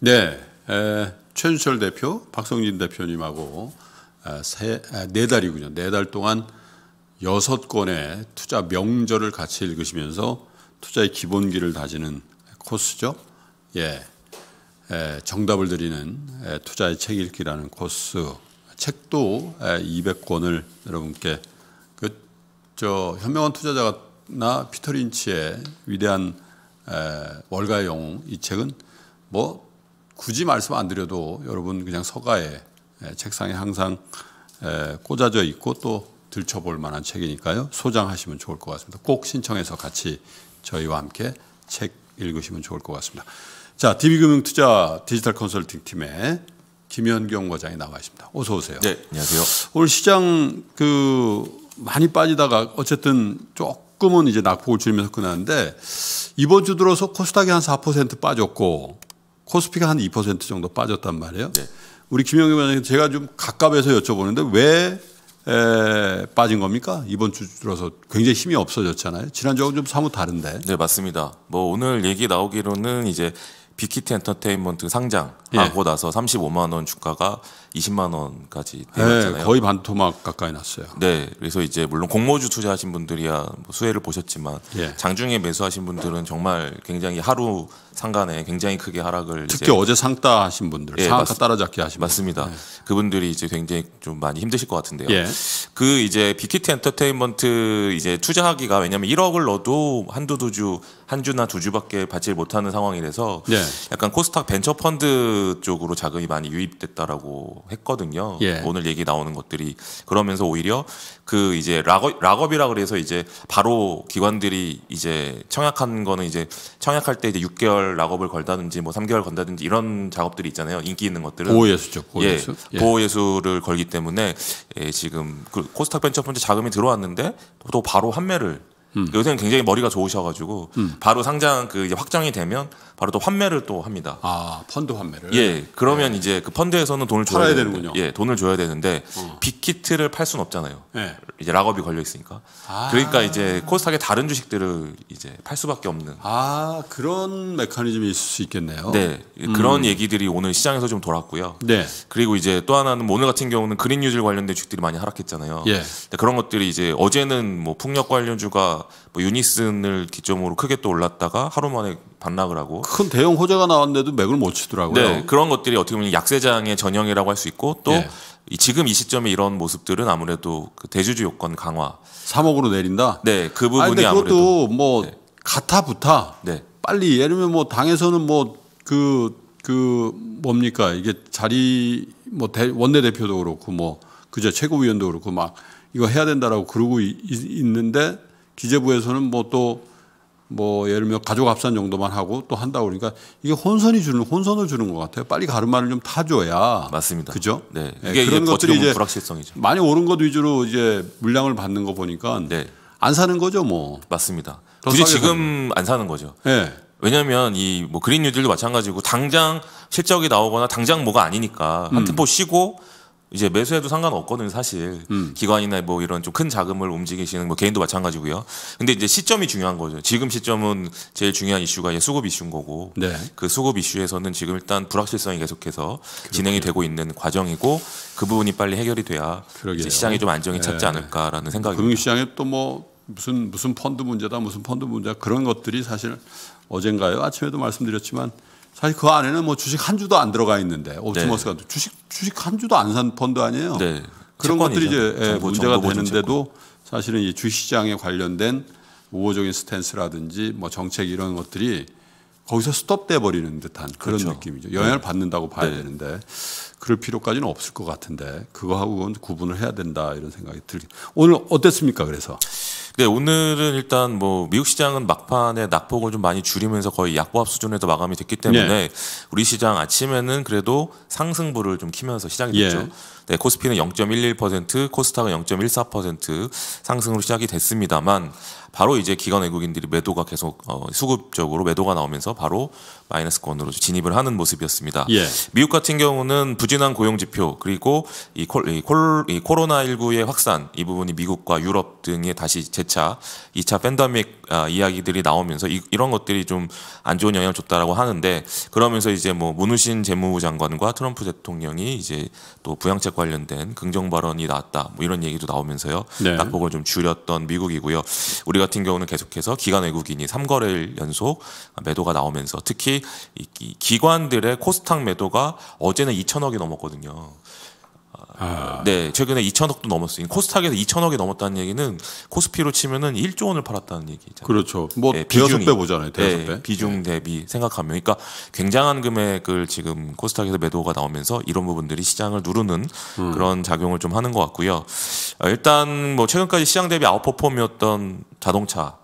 네, 에, 최준철 대표, 박성진 대표님하고 에, 세, 에, 네 달이군요. 네 달 동안 여섯 권의 투자 명절을 같이 읽으시면서 투자의 기본기를 다지는 코스죠. 예, 정답을 드리는 투자의 책 읽기라는 코스. 책도 200권을 여러분께 그 저 현명한 투자자나 피터 린치의 위대한 월가의 영웅 이 책은 뭐 굳이 말씀 안 드려도 여러분 그냥 서가에 예, 책상에 항상 예, 꽂아져 있고 또 들춰볼 만한 책이니까요. 소장하시면 좋을 것 같습니다. 꼭 신청해서 같이 저희와 함께 책 읽으시면 좋을 것 같습니다. 자, DB금융투자 디지털 컨설팅 팀의 김현경 과장이 나와 있습니다. 어서 오세요. 네, 안녕하세요. 오늘 시장 그 많이 빠지다가 어쨌든 조금은 이제 낙폭을 줄이면서 끝났는데 이번 주 들어서 코스닥이 한 4% 빠졌고 코스피가 한 2% 정도 빠졌단 말이에요. 네. 우리 김영희 원장님 제가 좀 가깝해서 여쭤보는데 왜 에, 빠진 겁니까? 이번 주 들어서 굉장히 힘이 없어졌잖아요. 지난주하고 좀 사뭇 다른데. 네, 맞습니다. 뭐 오늘 얘기 나오기로는 이제 빅히트 엔터테인먼트 상장하고 예. 나서 35만 원 주가가 20만 원까지 내렸잖아요. 네, 거의 반토막 가까이 났어요. 네, 그래서 이제 물론 공모주 투자하신 분들이야 뭐 수혜를 보셨지만 예. 장중에 매수하신 분들은 정말 굉장히 하루 상간에 굉장히 크게 하락을 특히 어제 상따 하신 분들, 예, 상가 따라잡기 하신 맞습니다. 네. 그분들이 이제 굉장히 좀 많이 힘드실 것 같은데요. 예. 그 이제 비키트 엔터테인먼트 이제 투자하기가 왜냐하면 1억을 넣어도 한두 두 주 한 주나 두 주밖에 받지 못하는 상황이라서 예. 약간 코스닥 벤처 펀드 쪽으로 자금이 많이 유입됐다라고 했거든요. 예. 오늘 얘기 나오는 것들이 그러면서 오히려 그 이제 락업, 락업이라 그래서 이제 바로 기관들이 이제 청약한 거는 이제 청약할 때 이제 6개월 락업을 걸다든지 뭐 3개월 건다든지 이런 작업들이 있잖아요. 인기 있는 것들은 보호 예수죠. 보호 예수. 예. 보호 예수를 걸기 때문에 예, 지금 그 코스닥 벤처펀드 자금이 들어왔는데 또 바로 판매를 음. 요새는 굉장히 머리가 좋으셔가지고 음. 바로 상장 그 확정이 되면 바로 또 환매를 또 합니다. 아 펀드 환매를. 예. 그러면 네. 이제 그 펀드에서는 돈을 줘야 되는군요 예, 돈을 줘야 되는데 어. 빅키트를팔 수는 없잖아요. 네. 이제 락업이 걸려 있으니까. 아. 그러니까 이제 코스닥의 다른 주식들을 이제 팔 수밖에 없는. 아 그런 메커니즘이 있을 수 있겠네요. 네. 음. 그런 얘기들이 오늘 시장에서 좀 돌았고요. 네. 그리고 이제 또 하나는 오늘 같은 경우는 그린 유질 관련된 주식들이 많이 하락했잖아요. 예. 그런 것들이 이제 어제는 뭐 풍력 관련주가 뭐 유니슨을 기점으로 크게 또 올랐다가 하루 만에 반락을 하고 큰 대형 호재가 나왔는데도 맥을 못 치더라고요. 네, 그런 것들이 어떻게 보면 약세장의 전형이라고 할 수 있고 또 네. 지금 이 시점에 이런 모습들은 아무래도 그 대주주 요건 강화 3억으로 내린다. 네, 그 부분이 아니, 아무래도 뭐 네. 가타 부타 네. 빨리 예를 들면 뭐 당에서는 뭐그그 그 뭡니까 이게 자리 뭐 대, 원내 대표도 그렇고 뭐 그저 최고위원도 그렇고 막 이거 해야 된다라고 그러고 있는데 기재부에서는 뭐 또뭐 뭐 예를 들면 가족 합산 정도만 하고 또 한다 고 그러니까 이게 혼선이 주는 혼선을 주는 것 같아요. 빨리 가르마를 좀 타줘야 맞습니다. 그죠? 네. 예, 이게 그런 이제 것들이 이제 불확실성이죠. 많이 오른 것 위주로 이제 물량을 받는 거 보니까 네. 안 사는 거죠, 뭐. 맞습니다. 굳이 지금 안 사는 거죠. 네. 예. 왜냐하면 이 뭐 그린 뉴딜도 마찬가지고 당장 실적이 나오거나 당장 뭐가 아니니까 한 음. 템포 쉬고 이제 매수해도 상관없거든요 사실 음. 기관이나 뭐 이런 좀 큰 자금을 움직이시는 뭐 개인도 마찬가지고요 근데 이제 시점이 중요한 거죠 지금 시점은 제일 중요한 이슈가 이제 수급 이슈인 거고 네. 그 수급 이슈에서는 지금 일단 불확실성이 계속해서 그러게요. 진행이 되고 있는 과정이고 그 부분이 빨리 해결이 돼야 시장이 좀 안정이 찾지 네. 않을까라는 생각입니다 금융시장에 또 뭐 무슨 무슨 펀드 문제다 무슨 펀드 문제다 그런 것들이 사실 어젠가요 아침에도 말씀드렸지만 사실 그 안에는 뭐 주식 한 주도 안 들어가 있는데 옵티머스가 어, 네. 주식 주식 한 주도 안 산 펀드 아니에요. 네. 그런 것들이 이제 예, 정보, 문제가 되는데도 정보. 사실은 이 주시장에 식 관련된 우호적인 스탠스라든지 뭐 정책 이런 것들이 거기서 스톱돼 버리는 듯한 그런 그렇죠. 느낌이죠. 영향을 네. 받는다고 봐야 네. 되는데 그럴 필요까지는 없을 것 같은데 그거하고는 구분을 해야 된다 이런 생각이 들기. 오늘 어땠습니까? 그래서 네, 오늘은 일단 뭐 미국 시장은 막판에 낙폭을 좀 많이 줄이면서 거의 약보합 수준에서 마감이 됐기 때문에 네. 우리 시장 아침에는 그래도 상승부를 좀 키면서 시작이 예. 됐죠. 예. 네, 코스피는 0.11%, 코스닥은 0.14% 상승으로 시작이 됐습니다만 바로 이제 기관 외국인들이 매도가 계속 어, 수급적으로 매도가 나오면서 바로 마이너스권으로 진입을 하는 모습이었습니다. 예. 미국 같은 경우는 부진한 고용 지표 그리고 이, 콜, 이, 콜, 이 코로나19의 확산 이 부분이 미국과 유럽 등의 다시 재차 2차 팬더믹 아, 이야기들이 나오면서 이, 런 것들이 좀 안 좋은 영향을 줬다라고 하는데 그러면서 이제 뭐 문우신 재무부 장관과 트럼프 대통령이 이제 또 부양책 관련된 긍정 발언이 나왔다 뭐 이런 얘기도 나오면서요. 네. 낙폭을 좀 줄였던 미국이고요. 우리 같은 경우는 계속해서 기관 외국인이 3거래일 연속 매도가 나오면서 특히 기관들의 코스닥 매도가 어제는 2천억이 넘었거든요. 아. 네, 최근에 2천억도 넘었어요. 코스닥에서 2천억이 넘었다는 얘기는 코스피로 치면은 1조 원을 팔았다는 얘기죠 그렇죠. 뭐 네, 대여섯 보잖아요. 대 네, 비중 네. 대비 생각하면, 그러니까 굉장한 금액을 지금 코스닥에서 매도가 나오면서 이런 부분들이 시장을 누르는 음. 그런 작용을 좀 하는 것 같고요. 어, 일단 뭐 최근까지 시장 대비 아웃퍼폼이었던 자동차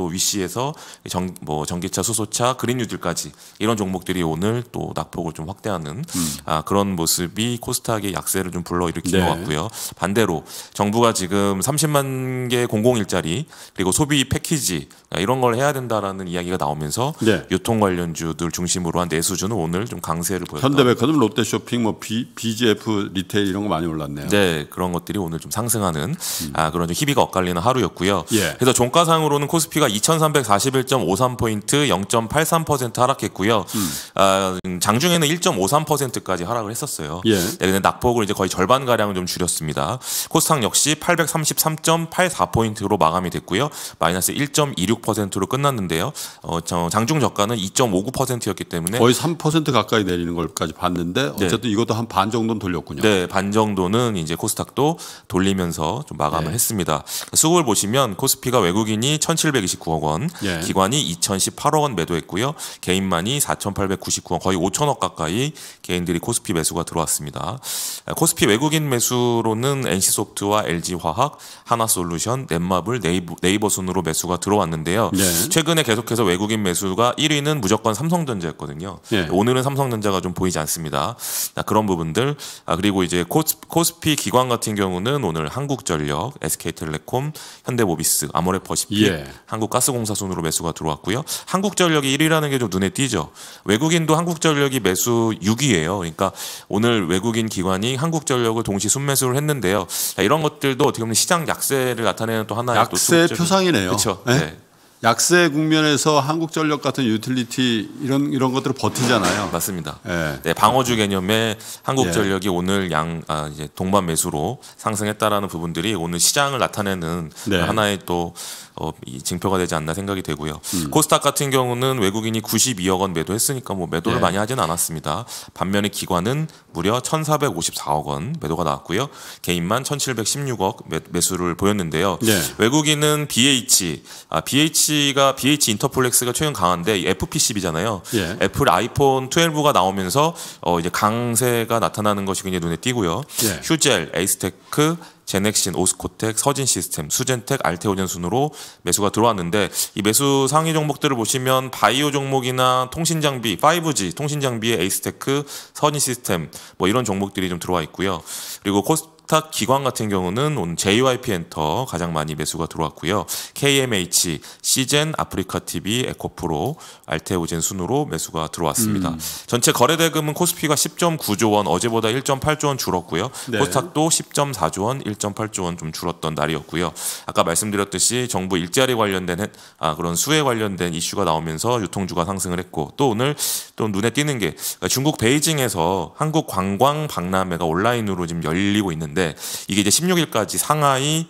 또 위시에서 전, 뭐 전기차, 수소차, 그린 뉴딜까지 이런 종목들이 오늘 또 낙폭을 좀 확대하는 음. 아, 그런 모습이 코스닥의 약세를 좀 불러일으킨 네. 것 같고요. 반대로 정부가 지금 30만 개 공공 일자리 그리고 소비 패키지 아, 이런 걸 해야 된다라는 이야기가 나오면서 네. 유통 관련주들 중심으로 한 내수주는 네 오늘 좀 강세를 보였다. 현대백화점, 롯데쇼핑, 뭐 B, BGF 리테일 이런 거 많이 올랐네요. 네, 그런 것들이 오늘 좀 상승하는 음. 아, 그런 좀 희비가 엇갈리는 하루였고요. 예. 그래서 종가상으로는 코스피가 2341.53포인트 0.83% 하락했고요. 아, 음. 아, 장중에는 1.53%까지 하락을 했었어요. 예. 네, 근데 낙폭을 이제 거의 절반 가량을 좀 줄였습니다. 코스닥 역시 833.84포인트로 마감이 됐고요. 마이너스 1.26%로 끝났는데요. 어, 장중 저가는 2.59%였기 때문에 거의 3% 가까이 내리는 걸까지 봤는데 네. 어쨌든 네. 이것도 한 반 정도는 돌렸군요. 네, 반 정도는 이제 코스닥도 돌리면서 좀 마감을 네. 했습니다. 수급을 보시면 코스피가 외국인이 1,720 4 8 9억 원, 예. 기관이 2,018억 원 매도했고요. 개인만이 4,899억 거의 5천억 가까이 개인들이 코스피 매수가 들어왔습니다. 아, 코스피 외국인 매수로는 NC소프트와 LG화학, 하나솔루션, 넷마블, 네이버, 네이버 순으로 매수가 들어왔는데요. 예. 최근에 계속해서 외국인 매수가 1위는 무조건 삼성전자였거든요. 예. 오늘은 삼성전자가 좀 보이지 않습니다. 아, 그런 부분들 아, 그리고 이제 코스, 피 기관 같은 경우는 오늘 한국전력, SK텔레콤, 현대모비스, 아모레퍼시픽, 예. 한 한국가스공사 순으로 매수가 들어왔고요. 한국전력이 1위라는 게 좀 눈에 띄죠. 외국인도 한국전력이 매수 6위예요. 그러니까 오늘 외국인 기관이 한국전력을 동시 순매수를 했는데요. 이런 것들도 어떻게 보면 시장 약세를 나타내는 또 하나의 약세 또 표상이네요. 그렇죠. 네? 네. 약세 국면에서 한국전력 같은 유틸리티 이런 이런 것들을 버티잖아요. 맞습니다. 네. 네 방어주 개념에 한국전력이 예. 네. 오늘 양 아, 이제 동반 매수로 상승했다라는 부분들이 오늘 시장을 나타내는 네. 하나의 또 어, 징표가 되지 않나 생각이 되고요. 음. 코스닥 같은 경우는 외국인이 92억 원 매도했으니까 뭐 매도를 네. 많이 하진 않았습니다. 반면에 기관은 무려 1,454억 원 매도가 나왔고요. 개인만 1,716억 매, 수를 보였는데요. 네. 외국인은 BH, 아, BH가 BH 인터폴렉스가 최근 강한데 FPCB잖아요. 네. 예. 애플 아이폰 12가 나오면서 어, 이제 강세가 나타나는 것이 굉장히 눈에 띄고요. 예. 휴젤, 에이스테크 제넥신, 오스코텍, 서진 시스템, 수젠텍, 알테오젠 순으로 매수가 들어왔는데 이 매수 상위 종목들을 보시면 바이오 종목이나 통신 장비, 5G 통신 장비의 에이스테크, 서진 시스템 뭐 이런 종목들이 좀 들어와 있고요. 그리고 코스 세탁 기관 같은 경우는 오 JYP 엔터 가장 많이 매수가 들어왔고요. KMH, 시젠, 아프리카 TV, 에코프로, 알테오젠 순으로 매수가 들어왔습니다. 음. 전체 거래 대금은 코스피가 10.9조 원, 어제보다 1.8조 원 줄었고요. 네. 코스닥도 10.4조 원, 1.8조 원 좀 줄었던 날이었고요. 아까 말씀드렸듯이 정부 일자리 관련된 아, 그런 수혜 관련된 이슈가 나오면서 유통주가 상승을 했고 또 오늘 또 눈에 띄는 게 중국 베이징에서 한국 관광 박람회가 온라인으로 지금 열리고 있는데 있는데 이게 이제 16일까지 상하이,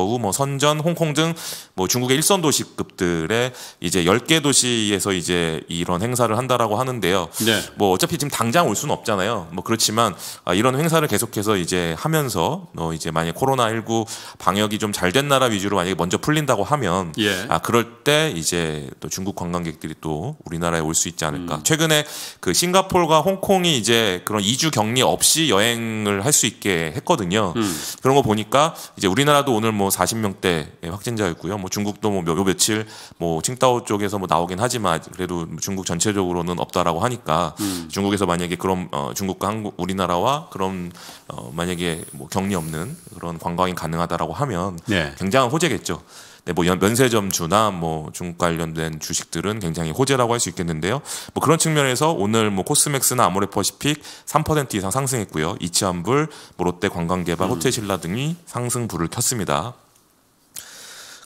광저우, 뭐 선전, 홍콩 등 뭐 중국의 일선 도시급들의 이제 10개 도시에서 이제 이런 행사를 한다라고 하는데요. 네. 뭐 어차피 지금 당장 올 수는 없잖아요. 뭐 그렇지만 아, 이런 행사를 계속해서 이제 하면서 뭐 이제 만약 코로나 19 방역이 좀 잘 된 나라 위주로 만약에 먼저 풀린다고 하면 예. 아 그럴 때 이제 또 중국 관광객들이 또 우리나라에 올 수 있지 않을까. 음. 최근에 그 싱가폴과 홍콩이 이제 그런 이주 격리 없이 여행을 할 수 있게 했거든요. 있거든요. 음. 그런 거 보니까 이제 우리나라도 오늘 뭐 40명대 확진자였고요. 뭐 중국도 뭐몇 며칠 뭐 칭다오 쪽에서 뭐 나오긴 하지만 그래도 중국 전체적으로는 없다라고 하니까 음. 중국에서 만약에 그런 어, 중국과 한국 우리나라와 그런 어, 만약에 뭐 격리 없는 그런 관광이 가능하다라고 하면 네. 굉장한 호재겠죠. 네, 뭐 면세점 주나 뭐 중국 관련된 주식들은 굉장히 호재라고 할 수 있겠는데요. 뭐 그런 측면에서 오늘 뭐 코스맥스나 아모레퍼시픽 3% 이상 상승했고요. 이치한불, 뭐 롯데 관광개발, 호텔신라 등이 상승불을 켰습니다.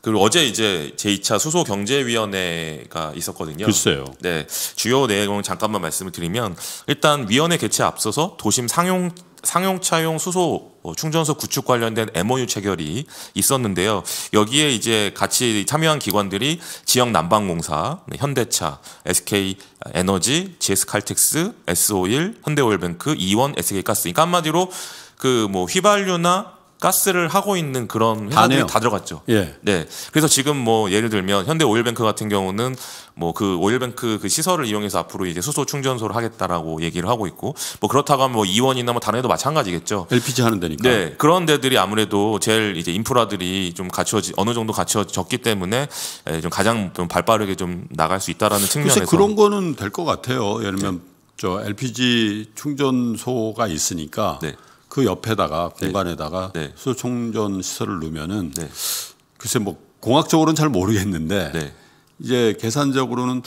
그리고 어제 이제 제2차 수소 경제위원회가 있었거든요. 글쎄요. 네. 주요 내용 잠깐만 말씀을 드리면 일단 위원회 개최 에 앞서서 도심 상용 상용차용 수소 어, 충전소 구축 관련된 MOU 체결이 있었는데요. 여기에 이제 같이 참여한 기관들이 지역 난방공사, 네, 현대차, SK 에너지, GS 칼텍스, S o 일 현대오일뱅크, 이원, SK가스. 그러니까 한마디로 그 뭐 휘발유나 가스를 하고 있는 그런 회사들이 다네다 들어갔죠. 예. 네. 그래서 지금 뭐 예를 들면 현대 오일뱅크 같은 경우는 뭐 그 오일뱅크 그 시설을 이용해서 앞으로 이제 수소 충전소를 하겠다라고 얘기를 하고 있고 뭐 그렇다고 하면 뭐 이원이나 뭐 다른 데도 마찬가지겠죠. LPG 하는 데니까. 네. 그런 데들이 아무래도 제일 이제 인프라들이 좀 갖춰지 어느 정도 갖춰졌기 때문에 예, 좀 가장 좀 발빠르게 좀 나갈 수 있다라는 측면에서 그런 거는 될 것 같아요. 예를 들면 네. 저 LPG 충전소가 있으니까 네. 그 옆에다가 네. 공간에다가 네. 수소충전 시설을 놓으면은 네. 글쎄 뭐 공학적으로는 잘 모르겠는데 네. 이제 계산적으로는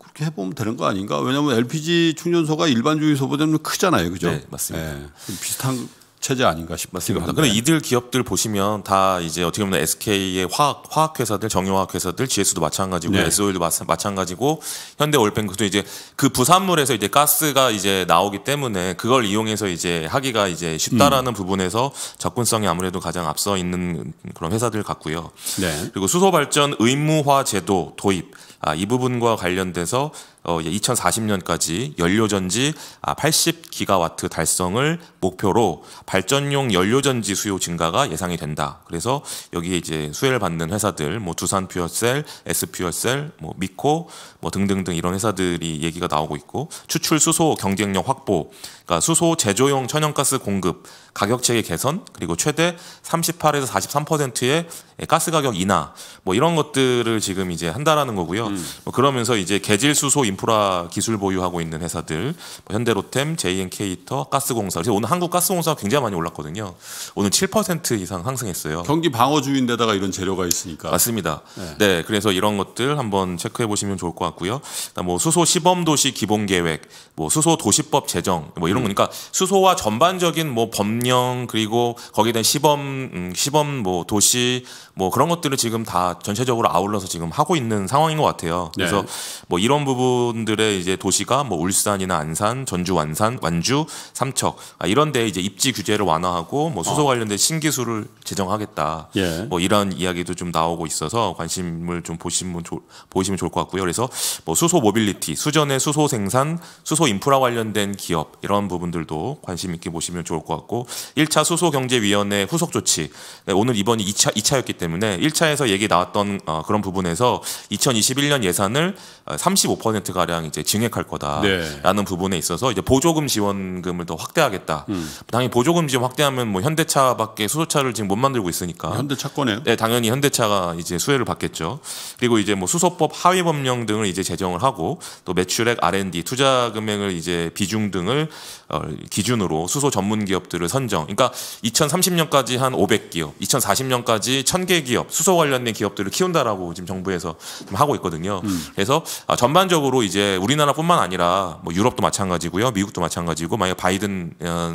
그렇게 해보면 되는 거 아닌가? 왜냐하면 LPG 충전소가 일반 주유소보다는 크잖아요, 그죠? 네, 맞습니다. 예. 비슷한 체제 아닌가 싶습니다. 그런데 이들 기업들 보시면 다 이제 어떻게 보면 SK의 화학 화학 회사들, 정유화학 회사들, GS도 마찬가지고 네. SO일도 마찬가지고 현대 올뱅크도 이제 그 부산물에서 이제 가스가 이제 나오기 때문에 그걸 이용해서 이제 하기가 이제 쉽다라는 음. 부분에서 접근성이 아무래도 가장 앞서 있는 그런 회사들 같고요. 네. 그리고 수소 발전 의무화 제도 도입 아, 이 부분과 관련돼서 2040년까지 어, 연료전지 80기가와트 아, 달성을 목표로 발전용 연료전지 수요 증가가 예상이 된다. 그래서 여기에 이제 수혜를 받는 회사들, 뭐 두산 퓨어셀, S 퓨어셀, 뭐 미코, 뭐 등등등 이런 회사들이 얘기가 나오고 있고 추출 수소 경쟁력 확보, 그러니까 수소 제조용 천연가스 공급 가격체계 개선 그리고 최대 38에서 43%의 가스 가격 인하 뭐 이런 것들을 지금 이제 한다라는 거고요. 음. 뭐 그러면서 이제 개질 수소 인프라 기술 보유하고 있는 회사들 뭐 현대로템, JNK터, 가스공사. 그래서 오늘 한국가스공사가 굉장히 많이 올랐거든요. 오늘 7% 이상 상승했어요. 경기 방어주인데다가 이런 재료가 있으니까. 맞습니다. 네. 네 그래서 이런 것들 한번 체크해 보시면 좋을 것 같고요. 뭐 수소 시범 도시 기본 계획, 뭐 수소 도시법 제정 뭐 이런 음. 거니까 그러니까 수소와 전반적인 뭐 범위 점령 그리고 거기에 대한 시범 음, 시범 뭐 도시 뭐 그런 것들을 지금 다 전체적으로 아울러서 지금 하고 있는 상황인 것 같아요. 그래서 네. 뭐 이런 부분들의 이제 도시가 뭐 울산이나 안산, 전주 완산, 완주, 삼척 아, 이런데 이제 입지 규제를 완화하고 뭐 수소 어. 관련된 신기술을 제정하겠다. 예. 뭐 이런 이야기도 좀 나오고 있어서 관심을 좀 보시면 조, 보시면 좋을 것 같고요. 그래서 뭐 수소 모빌리티, 수전의 수소 생산, 수소 인프라 관련된 기업 이런 부분들도 관심 있게 보시면 좋을 것 같고 1차 수소 경제 위원회 후속 조치 네, 오늘 이번이 2차 2차였기 때문에. 때문에 1차에서 얘기 나왔던 어, 그런 부분에서 2021년 예산을 35% 어, 가량 이제 증액할 거다라는 네. 부분에 있어서 이제 보조금 지원금을 더 확대하겠다. 음. 당연히 보조금 지원 확대하면 뭐 현대차밖에 수소차를 지금 못 만들고 있으니까 현대차권에 네, 당연히 현대차가 이제 수혜를 받겠죠. 그리고 이제 뭐 수소법 하위 법령 등을 이제 제정을 하고 또 매출액 R&D 투자 금액을 이제 비중 등을 어, 기준으로 수소 전문 기업들을 선정. 그러니까 2030년까지 한 500기업, 2040년까지 1000개 기업, 수소 관련된 기업들을 키운다라고 지금 정부에서 하고 있거든요. 음. 그래서 아, 전반적으로 이제 우리나라뿐만 아니라 뭐 유럽도 마찬가지고요, 미국도 마찬가지고 만약 바이든 어,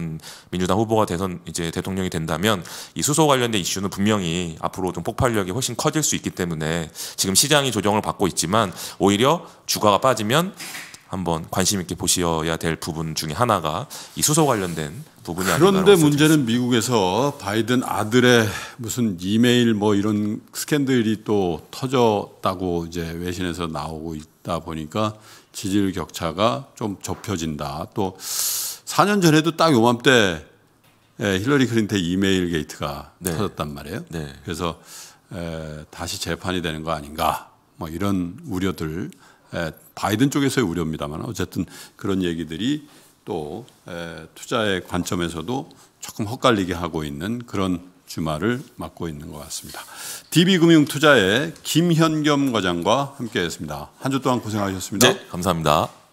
민주당 후보가 대선 이제 대통령이 된다면 이 수소 관련된 이슈는 분명히 앞으로 좀 폭발력이 훨씬 커질 수 있기 때문에 지금 시장이 조정을 받고 있지만 오히려 주가가 빠지면 한번 관심 있게 보셔야 될 부분 중에 하나가 이 수소 관련된 부분이 아닌가 그런데 문제는 미국에서 바이든 아들의 무슨 이메일 뭐 이런 스캔들이 또 터졌다고 이제 외신에서 나오고 있다 보니까 지질 격차가 좀 좁혀진다. 또 4년 전에도 딱 요맘때 예, 힐러리 클린턴 이메일 게이트가 네. 터졌단 말이에요. 네. 그래서 에, 다시 재판이 되는 거 아닌가 뭐 이런 우려들 예, 바이든 쪽에서의 우려입니다만 어쨌든 그런 얘기들이 또 예, 투자의 관점에서도 조금 헛갈리게 하고 있는 그런 주말을 맞고 있는 것 같습니다. DB금융투자의 김현겸 과장과 함께했습니다. 한 주 동안 고생하셨습니다. 네, 감사합니다.